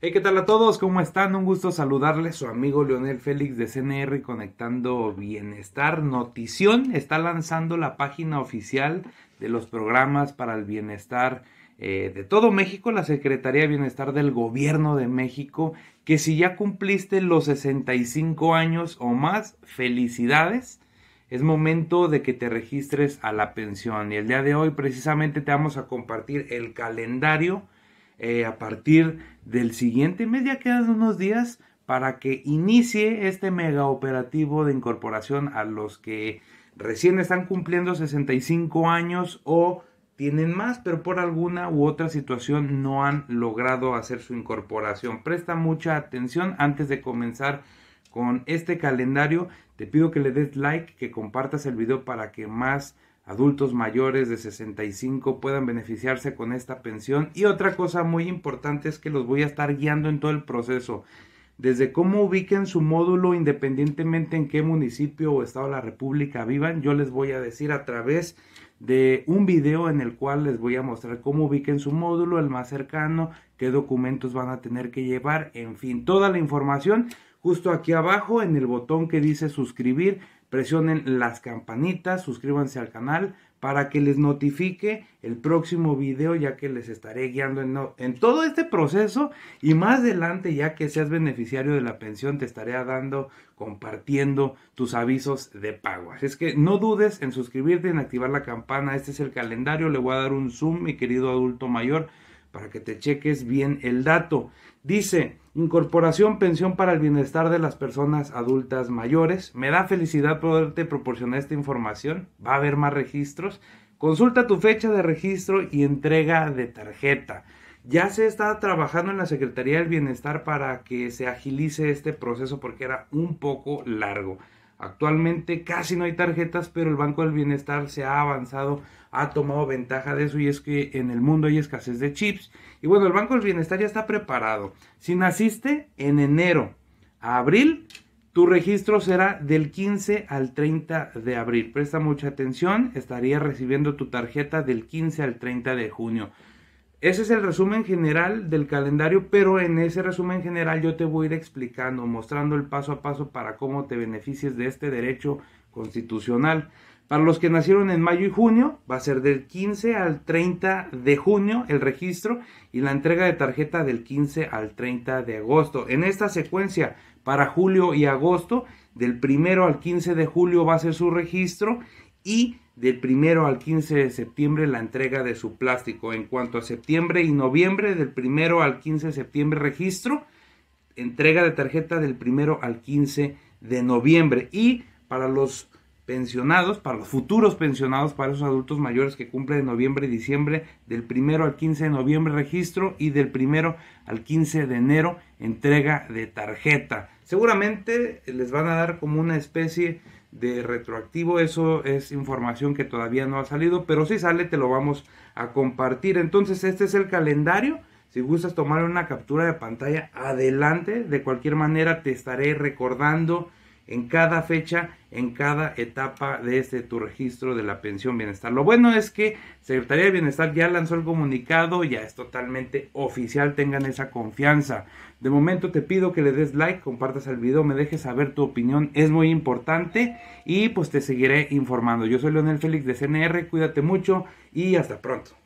¿qué tal a todos? ¿Cómo están? Un gusto saludarles. Su amigo Leonel Félix de CNR Conectando Bienestar. Notición está lanzando la página oficial de los programas para el bienestar eh, de todo México, la Secretaría de Bienestar del Gobierno de México, que si ya cumpliste los 65 años o más, felicidades. Es momento de que te registres a la pensión. Y el día de hoy precisamente te vamos a compartir el calendario eh, a partir del siguiente mes, ya quedan unos días para que inicie este mega operativo de incorporación a los que recién están cumpliendo 65 años o tienen más, pero por alguna u otra situación no han logrado hacer su incorporación. Presta mucha atención antes de comenzar con este calendario. Te pido que le des like, que compartas el video para que más adultos mayores de 65 puedan beneficiarse con esta pensión. Y otra cosa muy importante es que los voy a estar guiando en todo el proceso, desde cómo ubiquen su módulo independientemente en qué municipio o estado de la República vivan, yo les voy a decir a través de un video en el cual les voy a mostrar cómo ubiquen su módulo, el más cercano, qué documentos van a tener que llevar, en fin, toda la información justo aquí abajo en el botón que dice suscribir presionen las campanitas, suscríbanse al canal para que les notifique el próximo video ya que les estaré guiando en, todo este proceso y más adelante ya que seas beneficiario de la pensión te estaré dando compartiendo tus avisos de pago. Así es que no dudes en suscribirte, en activar la campana, este es el calendario, le voy a dar un zoom mi querido adulto mayor para que te cheques bien el dato. Dice, incorporación pensión para el bienestar de las personas adultas mayores. Me da felicidad poderte proporcionar esta información. Va a haber más registros. Consulta tu fecha de registro y entrega de tarjeta. Ya se está trabajando en la Secretaría del Bienestar para que se agilice este proceso porque era un poco largo. Actualmente casi no hay tarjetas, pero el Banco del Bienestar se ha avanzado, ha tomado ventaja de eso y es que en el mundo hay escasez de chips. Y bueno, el Banco del Bienestar ya está preparado. Si naciste en enero a abril, tu registro será del 15 al 30 de abril. Presta mucha atención, estarías recibiendo tu tarjeta del 15 al 30 de junio. Ese es el resumen general del calendario, pero en ese resumen general yo te voy a ir explicando, mostrando el paso a paso para cómo te beneficies de este derecho constitucional. Para los que nacieron en mayo y junio, va a ser del 15 al 30 de junio el registro y la entrega de tarjeta del 15 al 30 de agosto. En esta secuencia, para julio y agosto, del 1 al 15 de julio va a ser su registro y del primero al 15 de septiembre la entrega de su plástico. En cuanto a septiembre y noviembre, del primero al 15 de septiembre registro, entrega de tarjeta del primero al 15 de noviembre. Y para los pensionados, para los futuros pensionados, para esos adultos mayores que cumplen de noviembre y diciembre, del primero al 15 de noviembre registro y del primero al 15 de enero entrega de tarjeta. Seguramente les van a dar como una especie de retroactivo. Eso es información que todavía no ha salido, pero si sale te lo vamos a compartir. Entonces este es el calendario. Si gustas tomar una captura de pantalla, adelante. De cualquier manera te estaré recordando en cada fecha, en cada etapa de este tu registro de la pensión bienestar. Lo bueno es que Secretaría de Bienestar ya lanzó el comunicado, ya es totalmente oficial, tengan esa confianza. De momento te pido que le des like, compartas el video, me dejes saber tu opinión, es muy importante y pues te seguiré informando. Yo soy Leonel Félix de CNR, cuídate mucho y hasta pronto.